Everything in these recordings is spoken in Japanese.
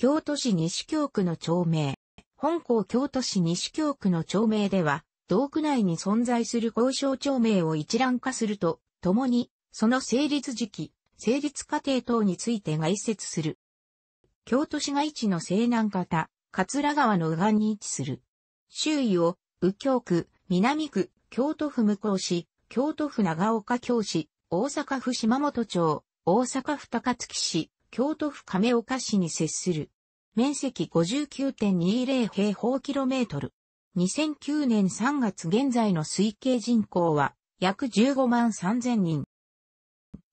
京都市西京区の町名。本校京都市西京区の町名では、道区内に存在する交渉町名を一覧化すると、ともに、その成立時期、成立過程等について概説する。京都市街地の西南方、桂川の右岸に位置する。周囲を、右京区、南区、京都府向こ市、京都府長岡京市、大阪府島本町、大阪府高槻市、京都府亀岡市に接する。面積59.20平方キロメートル。2009年3月現在の推計人口は約15万3000人。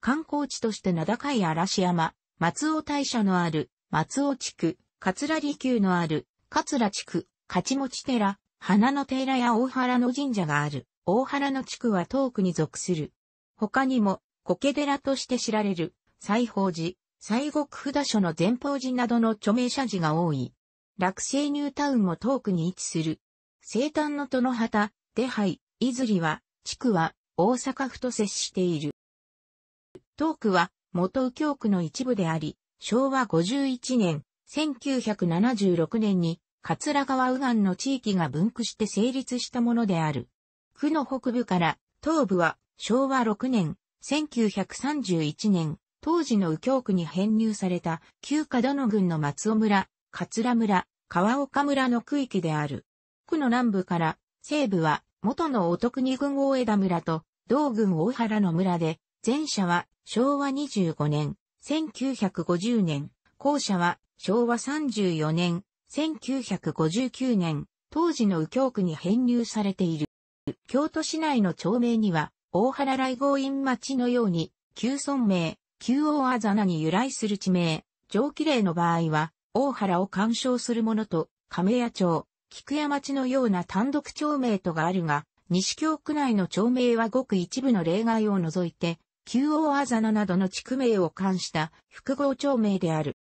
観光地として名高い嵐山、松尾大社のある松尾地区、桂離宮のある桂地区、勝持寺、花の寺や大原の神社がある大原の地区は遠くに属する。他にも、苔寺として知られる西宝寺、西国札所の前方寺などの著名者寺が多い。落成ニュータウンも遠くに位置する。西端の戸の旗、出杯、いずりは、地区は、大阪府と接している。遠くは、元右京区の一部であり、昭和51年、1976年に、桂川右岸の地域が分布して成立したものである。区の北部から東部は昭和6年、1931年、当時の右京区に編入された旧角野郡の松尾村、桂村、川岡村の区域である。区の南部から西部は元のお得に郡大枝村と同郡大原の村で、前者は昭和25年、1950年、後者は昭和34年、1959年、当時の右京区に編入されている。京都市内の町名には、大原来合院町のように、旧村名、旧大あざなに由来する地名、上記例の場合は、大原を干渉するものと、亀屋町、菊屋町のような単独町名とがあるが、西京区内の町名はごく一部の例外を除いて、旧大あざななどの地区名を冠した複合町名である。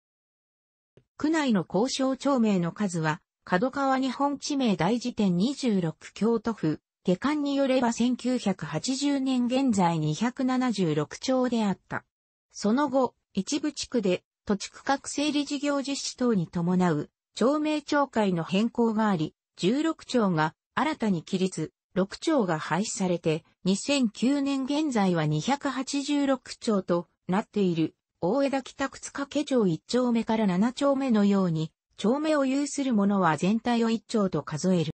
区内の交渉町名の数は、角川日本地名大辞典26京都府、下巻によれば1980年現在276町であった。その後、一部地区で土地区画整理事業実施等に伴う町名町会の変更があり、16町が新たに起立、6町が廃止されて、2009年現在は286町となっている、大枝北靴掛町1丁目から7丁目のように、町名を有する者は全体を1町と数える。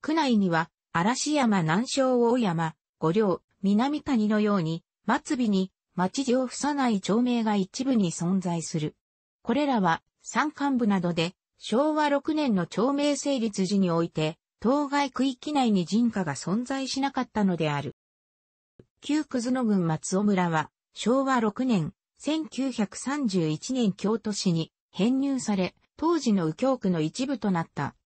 区内には、嵐山南小大山、五稜、南谷のように、末尾に町地を付さない町名が一部に存在する。これらは山間部などで昭和6年の町名成立時において、当該区域内に人家が存在しなかったのである。旧葛野郡松尾村は、昭和6年、1931年京都市に編入され、当時の右京区の一部となった。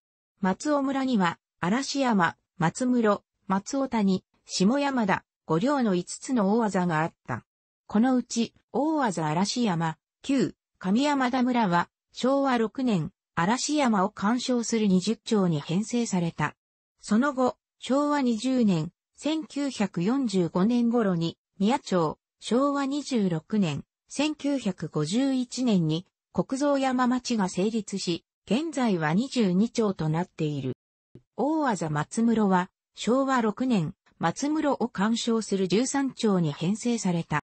松尾村には、嵐山、松室、松尾谷、下山田、五両の五つの大技があった。このうち、大技嵐山、旧、上山田村は、昭和6年、嵐山を干渉する20町に編成された。その後、昭和20年、1945年頃に、宮町、昭和26年、1951年に、国蔵山町が成立し、現在は22町となっている。大技松室は、昭和6年、松室を干渉する13町に編成された。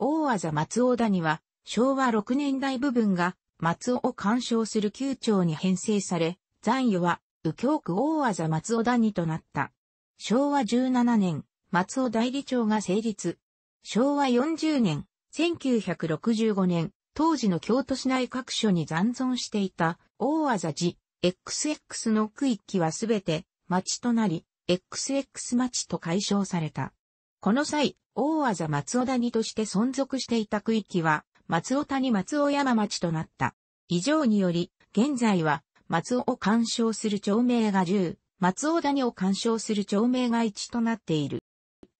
大技松尾谷は、昭和6年代部分が、松尾を干渉する旧町に編成され、残余は、右京区大技松尾谷となった。昭和17年、松尾代理町が成立。昭和40年、1965年、当時の京都市内各所に残存していた、大技寺、XX の区域はすべて、町となり、XX 町と解消された。この際、大技松尾谷として存続していた区域は、松尾谷松尾山町となった。以上により、現在は、松尾を干渉する町名が10、松尾谷を干渉する町名が1となっている。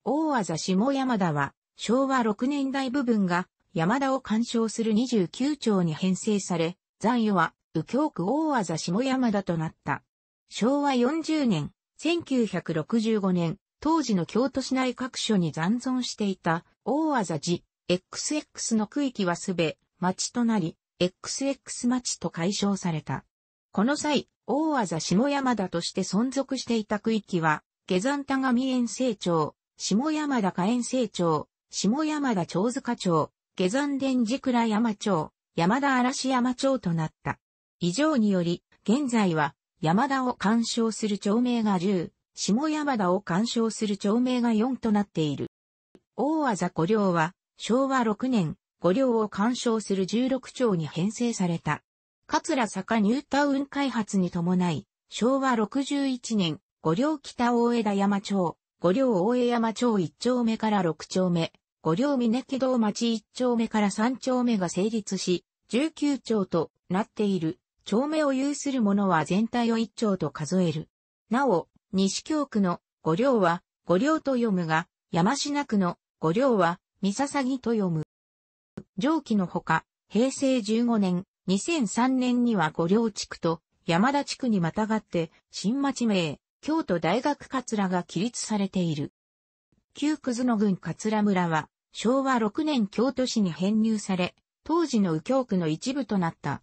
大技下山田は、昭和6年代部分が、山田を干渉する29町に編成され、残余は、右京区大技下山田となった。昭和40年、1965年、当時の京都市内各所に残存していた大技寺 XX の区域はすべ町となり、XX 町と解消された。この際、大技下山田として存続していた区域は、下山田上園成長、下山田下園成長、下山田長塚町、下山田寺倉山町、山田嵐山町となった。以上により、現在は山田を干渉する町名が10、下山田を干渉する町名が4となっている。大和座五両は、昭和6年、五両を干渉する16町に編成された。桂坂ニュータウン開発に伴い、昭和61年、五両北大枝山町、五両大江山町1丁目から6丁目、五両峰木道町1丁目から3丁目が成立し、19丁となっている。丁目を有する者は全体を1丁と数える。なお、西京区の五両は五両と読むが、山品区の五両は三笹木と読む。上記のほか、平成15年、2003年には五両地区と山田地区にまたがって新町名、京都大学桂が起立されている。旧葛野郡桂村は昭和6年京都市に編入され、当時の右京区の一部となった。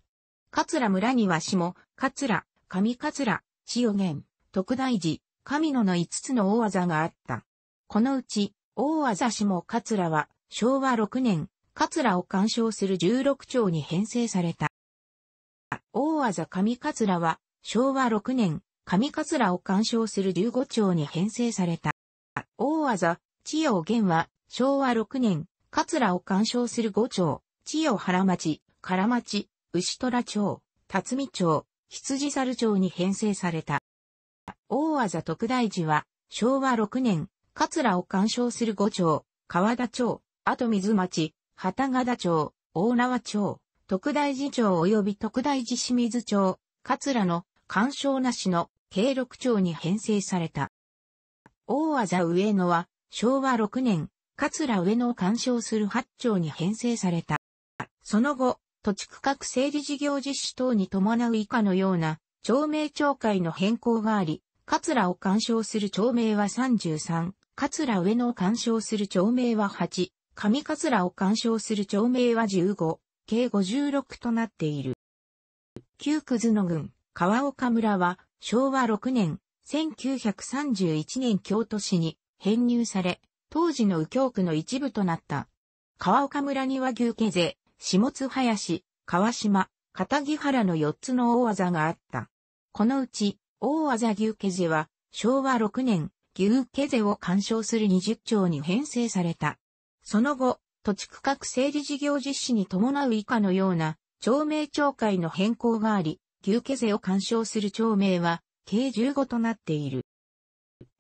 桂村には下、桂、上桂、千代源、特大寺、神野の5つの大技があった。このうち、大技氏も桂は、昭和6年、桂を干渉する16丁に編成された。大技上桂は、昭和6年、上桂を干渉する15丁に編成された。大技、千代玄は、昭和6年、桂を干渉する5丁、千代原町、唐町、牛虎町、辰巳町、羊猿町に編成された。大技特大寺は、昭和6年、桂を干渉する五町、川田町、後水町、旗形町、大縄町、特大寺町及び特大寺清水町、桂の干渉なしの計6町に編成された。大技上野は、昭和6年、桂上野を干渉する八町に編成された。その後、土地区画整理事業実施等に伴う以下のような、町名町会の変更があり、桂を干渉する町名は33、桂上野を干渉する町名は8、上桂を干渉する町名は15、計56となっている。旧葛の郡、川岡村は昭和6年、1931年京都市に編入され、当時の右京区の一部となった。川岡村には牛家勢、下津林、川島、片木原の4つの大技があった。このうち、大技牛ケゼは、昭和6年、牛ケゼを干渉する20条に編成された。その後、土地区画整理事業実施に伴う以下のような、町名町会の変更があり、牛ケゼを干渉する町名は、計15となっている。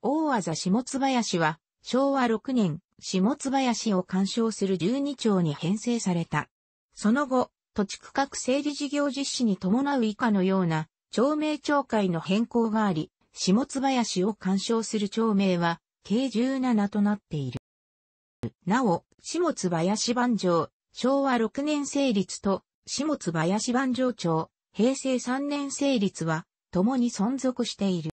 大技下津林は、昭和6年、下津林を干渉する12町に編成された。その後、土地区画整理事業実施に伴う以下のような、町名町会の変更があり、下津林を干渉する町名は、計17となっている。なお、下津林番城、昭和6年成立と、下津林番城町、平成3年成立は、共に存続している。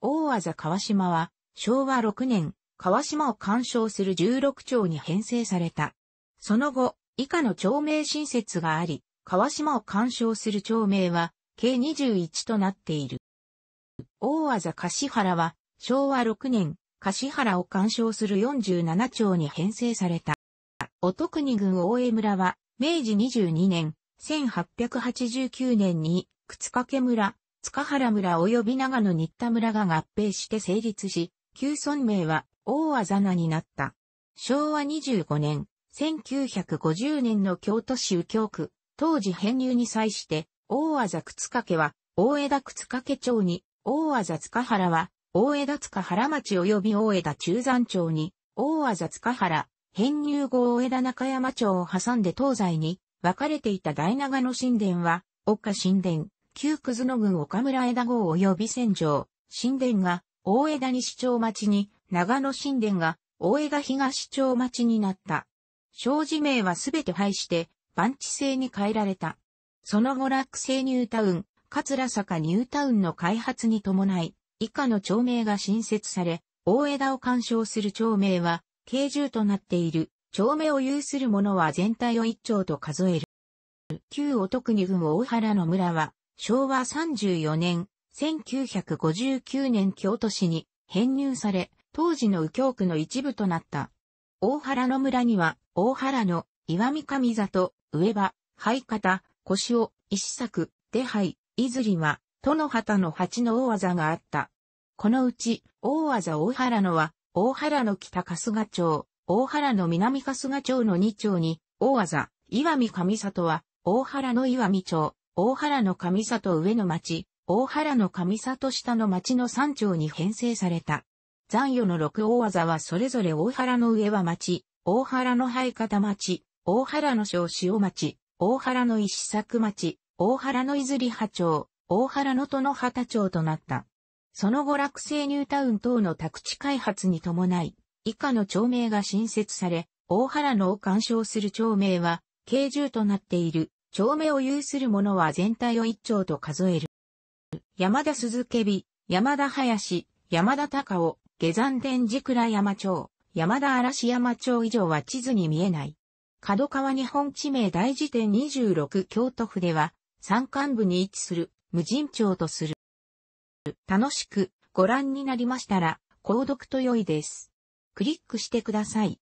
大技川島は、昭和6年、川島を干渉する16町に編成された。その後、以下の町名新設があり、川島を干渉する町名は、計21となっている。大技柏原は、昭和6年、柏原を干渉する47町に編成された。お徳に郡大江村は、明治22年、1889年に、靴掛村、塚原村及び長野新田村が合併して成立し、旧村名は大技名になった。昭和25年、1950年の京都市右京区、当時編入に際して、大あざくつかけは、大枝くつかけ町に、大あざ塚原は、大田塚原町及び大田中山町に、大あざ塚原、編入後大田中山町を挟んで東西に、分かれていた大長野神殿は、岡神殿、旧葛野郡岡村枝号及び戦場、神殿が、大枝西町町に、長野神殿が、大田東町町になった。小寺名はすべて廃して、番地制に変えられた。その後落成ニュータウン、桂坂ニュータウンの開発に伴い、以下の町名が新設され、大枝を干渉する町名は、軽重となっている、町名を有する者は全体を一町と数える。旧お徳に群大原の村は、昭和34年、1959年京都市に編入され、当時の右京区の一部となった。大原の村には、大原の、岩見上里、上場、灰方、腰を、石作、手配、いずりは、との旗の八の大技があった。このうち、大技大原のは、大原の北春日町、大原の南春日町の二町に、大技、岩見上里は、大原の岩見町、大原の上里上の町、大原の上里下の町の三町に編成された。残余の六大技はそれぞれ大原の上は町、大原の灰方町、大原の小塩町、大原の石作町、大原の泉里波町、大原の戸の畑町となった。その後落成ニュータウン等の宅地開発に伴い、以下の町名が新設され、大原のを干渉する町名は、軽重となっている、町名を有する者は全体を一町と数える。山田鈴木山田林、山田高尾、下山天寺倉山町、山田嵐山町以上は地図に見えない。角川日本地名大辞典26京都府では、山間部に位置する、無人町とする。楽しくご覧になりましたら、購読と良いです。クリックしてください。